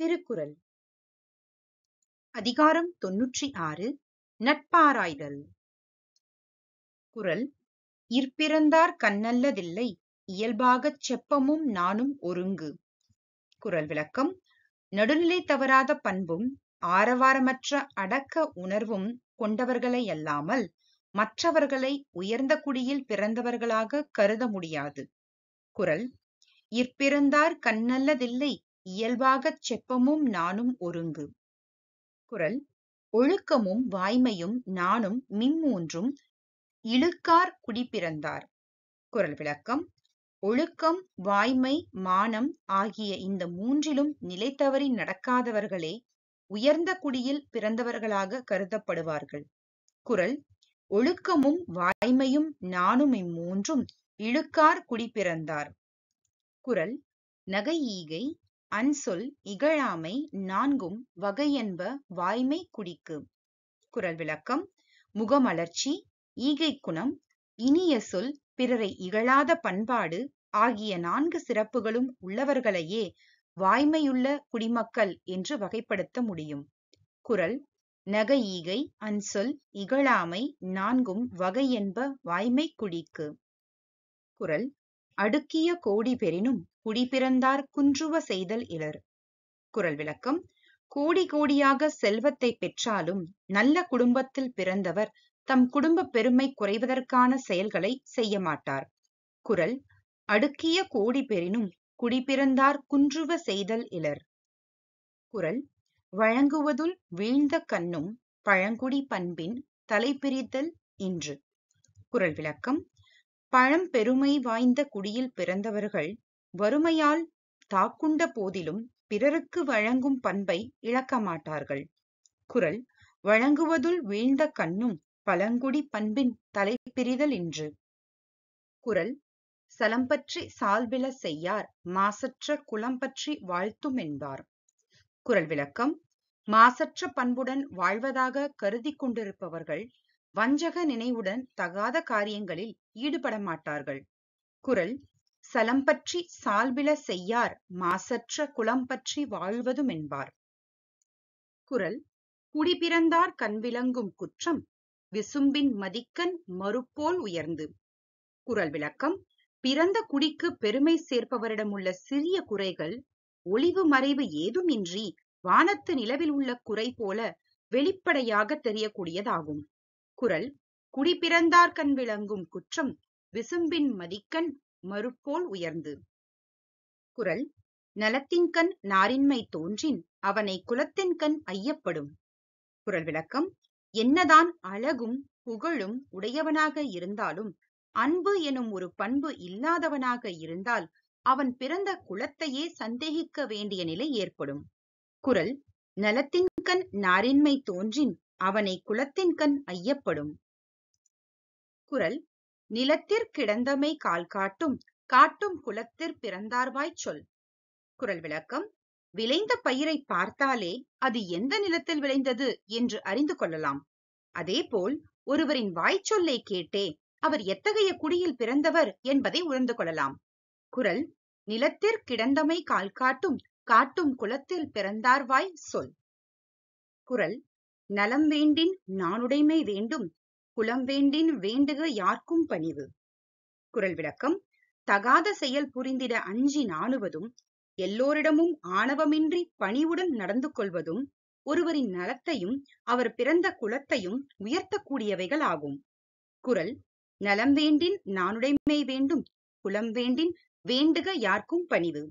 திருக்குறள் அதிகாரம் தொன்னூற்றி ஆறு நட்பாராய்தல் குரல் இற்பிறந்தார் கண்ணல்லதில்லை இயல்பாகச் செப்பமும் நானும் ஒருங்கு குரல் விளக்கம் நடுநிலை தவறாத பண்பும் ஆரவாரமற்ற அடக்க உணர்வும் அல்லாமல் மற்றவர்களை உயர்ந்த குடியில் பிறந்தவர்களாக கருத முடியாது குரல் இற்பிறந்தார் கண்ணல்லதில்லை இயல்பாகச் செப்பமும் நானும் ஒருங்கு. குரல் ஒழுக்கமும் வாய்மையும் நானும் மிம்மூன்றும் இழுக்கார் குடிப்பிறந்தார். குரல் விளக்கம் ஒழுக்கம், வாய்மை, மானம் ஆகிய இந்த மூன்றிலும் நிலை தவறி நடக்காதவர்களே உயர்ந்த குடியில் பிறந்தவர்களாக கருதப்படுவார்கள். குரல் ஒழுக்கமும் வாய்மையும் நானும் இம்மூன்றும் இழுக்கார் குடிப்பிறந்தார். குரல் நகைஈகை அன்சொல் இகழாமை நான்கும் வகையென்ப வாய்மை குடிக்கு. குரல் விளக்கம் முகமலர்ச்சி, குணம் இனிய சொல், பிறரை இகழாத பண்பாடு ஆகிய நான்கு சிறப்புகளும் உள்ளவர்களையே வாய்மையுள்ள குடிமக்கள் என்று வகைப்படுத்த முடியும். குரல் நகைஈகை, அன்சொல், இகழாமை நான்கும் வகையென்ப வாய்மை குடிக்கு. குரல் அடுக்கிய கோடி பெறினும் குடிபிறந்தார் குன்றுவ செய்தல் இலர் குரல் விளக்கம் கோடி கோடியாக செல்வத்தை பெற்றாலும் நல்ல குடும்பத்தில் பிறந்தவர் தம் குடும்ப பெருமை குறைவதற்கான செயல்களை செய்ய மாட்டார் குரல் அடுக்கிய கோடி பெறினும் குடிபிறந்தார் குன்றுவ செய்தல் இலர் குரல் வழங்குவதுள் வீழ்ந்த கண்ணும் பழங்குடி பண்பின் தலைப்பிரித்தல் இன்று குரல் விளக்கம் பழம் பெருமை வாய்ந்த குடியில் பிறந்தவர்கள் வறுமையால் தாக்குண்ட போதிலும் பிறருக்கு வழங்கும் பண்பை இழக்க மாட்டார்கள் குரல் வழங்குவதுள் வீழ்ந்த கண்ணும் பழங்குடி பண்பின் தலைப்பிரிதல் இன்று குரல் சலம்பற்றி சால்வில செய்யார் மாசற்ற குலம் பற்றி வாழ்த்தும் என்பார் குரல் விளக்கம் மாசற்ற பண்புடன் வாழ்வதாக கருதி கொண்டிருப்பவர்கள் வஞ்சக நினைவுடன் தகாத காரியங்களில் ஈடுபட மாட்டார்கள் குரல் சலம் பற்றி சால்பில செய்யார் மாசற்ற குலம்பற்றி வாழ்வதுமென்பார். குரல் குடிபிறந்தார் விளங்கும் குற்றம் விசும்பின் மதிக்கண் மறுப்போல் உயர்ந்து. குரல் விளக்கம் பிறந்த குடிக்குப் பெருமை சேர்ப்பவரிடமுள்ள சிறிய குறைகள் ஒளிவு மறைவு ஏதுமின்றி வானத்து நிலவில் உள்ள குறை போல வெளிப்படையாகத் தெரியக்கூடியதாகும். குறள் குடிப்பிறந்தார்கண் விளங்கும் குற்றம் விசும்பின் மதிக்கண் மறுபோல் உயர்ந்து. குறள் நலத்தின்கண் நாரின்மை தோன்றின் அவனை குலத்தின்கண் ஐயப்படும். குறள் விளக்கம் என்னதான் அழகும் புகழும் உடையவனாக இருந்தாலும் அன்பு எனும் ஒரு பண்பு இல்லாதவனாக இருந்தால் அவன் பிறந்த குலத்தையே சந்தேகிக்க வேண்டிய நிலை ஏற்படும். குறள் நலத்தின்கண் நாரின்மை தோன்றின் குளத்தின் குலத்தின்கண் ஐயப்படும். குரல் நிலத்திற்கிடந்தமை கிடந்தமை காட்டும் காட்டும் குலத்திற் பிறந்தார்வாய் சொல். குரல் விளக்கம் விளைந்த பயிரைப் பார்த்தாலே அது எந்த நிலத்தில் விளைந்தது என்று அறிந்து கொள்ளலாம். அதேபோல் ஒருவரின் வாய்ச்சொல்லைக் கேட்டே அவர் எத்தகைய குடியில் பிறந்தவர் என்பதை உணர்ந்து கொள்ளலாம். குரல் நிலத்திற்கிடந்தமை கிடந்தமை காட்டும் காட்டும் குலத்தில் பிறந்தார்வாய் சொல். குரல் நலம் வேண்டின் நானுடைமை வேண்டும் குலம் வேண்டின் வேண்டுக யார்க்கும் பணிவு குரல் விளக்கம் தகாத செயல் புரிந்திட அஞ்சி நாணுவதும் எல்லோரிடமும் ஆணவமின்றி பணிவுடன் நடந்து கொள்வதும் ஒருவரின் நலத்தையும் அவர் பிறந்த குலத்தையும் உயர்த்தக்கூடியவைகள் ஆகும் குரல் நலம் வேண்டின் நானுடைமை வேண்டும் குலம் வேண்டின் வேண்டுக யார்க்கும் பணிவு